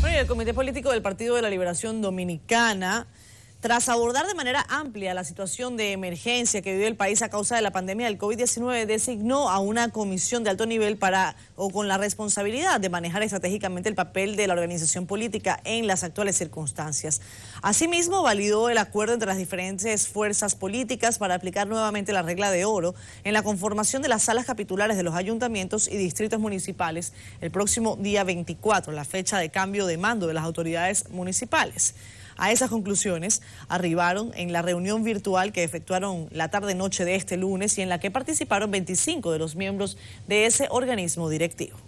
Bueno, y el Comité Político del Partido de la Liberación Dominicana tras abordar de manera amplia la situación de emergencia que vive el país a causa de la pandemia del COVID-19, designó a una comisión de alto nivel para o con la responsabilidad de manejar estratégicamente el papel de la organización política en las actuales circunstancias. Asimismo, validó el acuerdo entre las diferentes fuerzas políticas para aplicar nuevamente la regla de oro en la conformación de las salas capitulares de los ayuntamientos y distritos municipales el próximo día 24, la fecha de cambio de mando de las autoridades municipales. A esas conclusiones arribaron en la reunión virtual que efectuaron la tarde-noche de este lunes y en la que participaron 25 de los miembros de ese organismo directivo.